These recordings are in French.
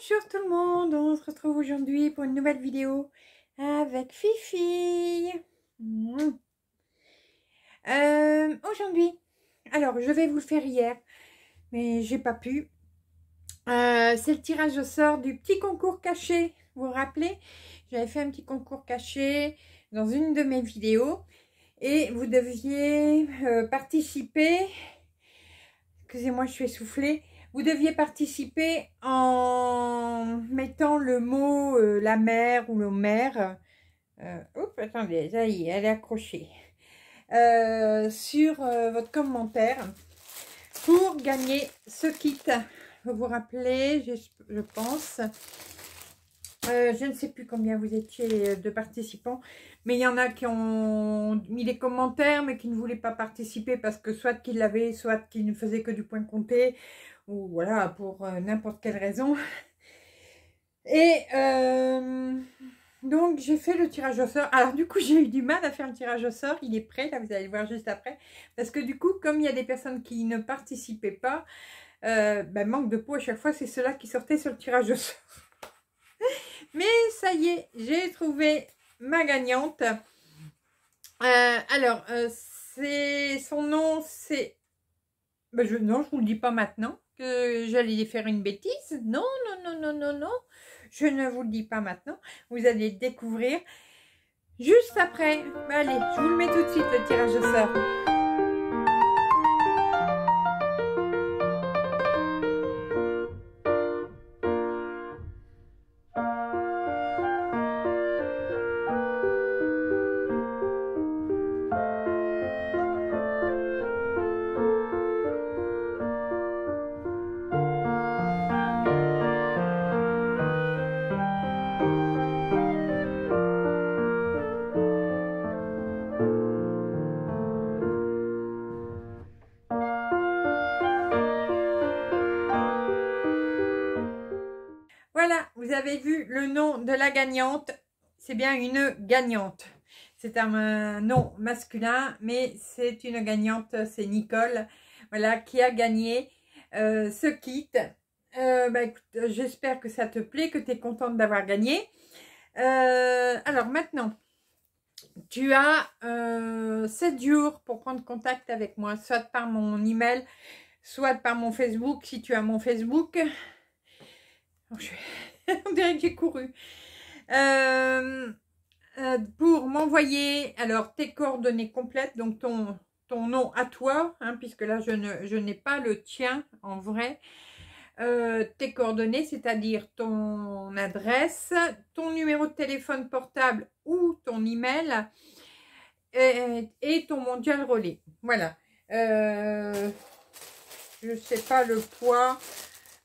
Bonjour tout le monde, on se retrouve aujourd'hui pour une nouvelle vidéo avec Fifi. Euh, aujourd'hui, alors je vais vous le faire hier, mais j'ai pas pu. Euh, c'est le tirage au sort du petit concours caché. Vous vous rappelez J'avais fait un petit concours caché dans une de mes vidéos et vous deviez euh, participer. Excusez-moi, je suis essoufflée. Vous deviez participer en mettant le mot euh, la mer » ou le maire. Euh, oups, attendez, ça y est, elle est accrochée. Euh, sur votre commentaire pour gagner ce kit. Vous vous rappelez, je, je pense. je ne sais plus combien vous étiez de participants, mais il y en a qui ont mis des commentaires, mais qui ne voulaient pas participer parce que soit qu'ils l'avaient, soit qu'ils ne faisaient que du point compté, ou voilà, pour euh, n'importe quelle raison. Et euh, donc, j'ai fait le tirage au sort. Alors, du coup, j'ai eu du mal à faire le tirage au sort. Il est prêt, là, vous allez le voir juste après. Parce que du coup, comme il y a des personnes qui ne participaient pas, euh, ben, manque de peau à chaque fois, c'est cela qui sortait sur le tirage au sort. Mais ça y est, j'ai trouvé ma gagnante. alors, c'est son nom, c'est ben je, non, vous le dis pas maintenant que j'allais faire une bêtise. Non, non, non, non, non, non. Je ne vous le dis pas maintenant. Vous allez découvrir juste après. allez, je vous le mets tout de suite, le tirage au sort. Voilà, vous avez vu le nom de la gagnante. C'est bien une gagnante. C'est un nom masculin, mais c'est une gagnante, c'est Nicole, voilà, qui a gagné euh, ce kit. Euh, bah, j'espère que ça te plaît, que tu es contente d'avoir gagné. Euh, alors maintenant, tu as 7 jours pour prendre contact avec moi, soit par mon email, soit par mon Facebook, si tu as mon Facebook. On dirait que j'ai couru. Euh, euh, pour m'envoyer alors tes coordonnées complètes, donc ton, nom à toi, hein, puisque là je n'ai je pas le tien en vrai. Euh, tes coordonnées, c'est-à-dire ton adresse, ton numéro de téléphone portable ou ton email et, et ton mondial relais. Voilà. je ne sais pas le poids.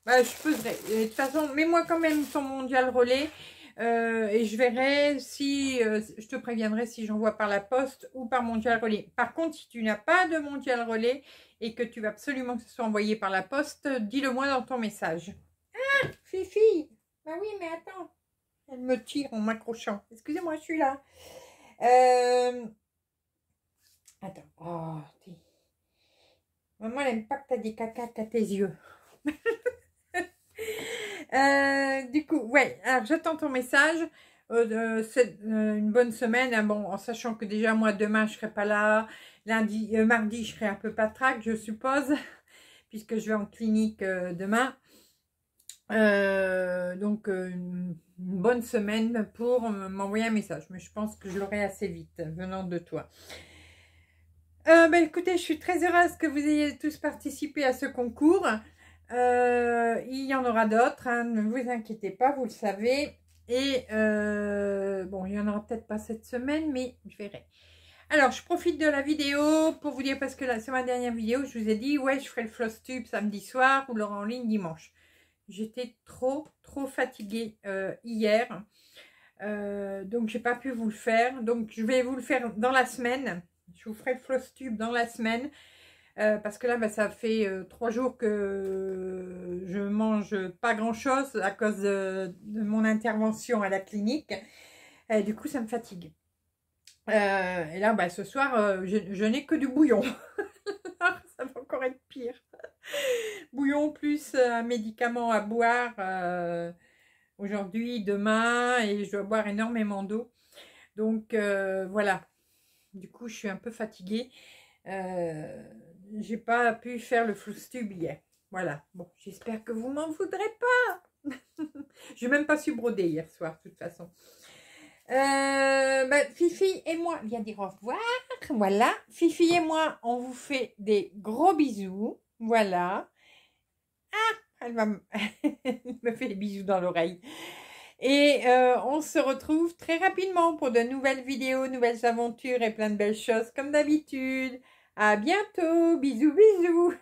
Bah, je poserai. De toute façon, mets-moi quand même ton mondial relais. Euh, et je verrai si, euh, je te préviendrai si j'envoie par la poste ou par mondial relais. Par contre, si tu n'as pas de mondial relais et que tu veux absolument que ce soit envoyé par la poste, dis-le moi dans ton message. Ah, Fifi Bah oui, mais attends. Elle me tire en m'accrochant. Excusez-moi, je suis là. Euh, attends. Oh, Maman, elle n'aime pas que tu des cacates à tes yeux. Euh, du coup, ouais, alors j'attends ton message. Euh, euh, c'est une bonne semaine, hein, bon, en sachant que déjà moi demain je serai pas là, lundi, mardi je serai un peu patraque, je suppose, puisque je vais en clinique demain. donc une bonne semaine pour m'envoyer un message, mais je pense que je l'aurai assez vite venant de toi. Ben, écoutez, je suis très heureuse que vous ayez tous participé à ce concours. Euh, il y en aura d'autres, hein, ne vous inquiétez pas, vous le savez. Et euh, bon, il n'y en aura peut-être pas cette semaine, mais je verrai. Alors, je profite de la vidéo pour vous dire, parce que là, sur ma dernière vidéo, je vous ai dit, ouais, je ferai le floss tube samedi soir ou l'aura en ligne dimanche. J'étais trop, trop fatiguée euh, hier. donc, j'ai pas pu vous le faire. Donc, je vais vous le faire dans la semaine. Je vous ferai le floss tube dans la semaine. Euh, parce que là, ben, ça fait euh, trois jours que je mange pas grand-chose à cause de, mon intervention à la clinique. du coup, ça me fatigue. Euh, et là, ben, ce soir, je, n'ai que du bouillon. ça va encore être pire. Bouillon plus un médicament à boire aujourd'hui, demain, et je dois boire énormément d'eau. Donc voilà, du coup je suis un peu fatiguée. Euh, j'ai pas pu faire le floustube hier, Voilà. Bon, j'espère que vous m'en voudrez pas. j'ai même pas su broder hier soir, de toute façon. Euh, bah, Fifi et moi, viens dire au revoir. Voilà. Fifi et moi, on vous fait des gros bisous. Voilà. Ah, elle, elle me fait des bisous dans l'oreille. Et euh, on se retrouve très rapidement pour de nouvelles vidéos, nouvelles aventures et plein de belles choses comme d'habitude. À bientôt. Bisous, bisous.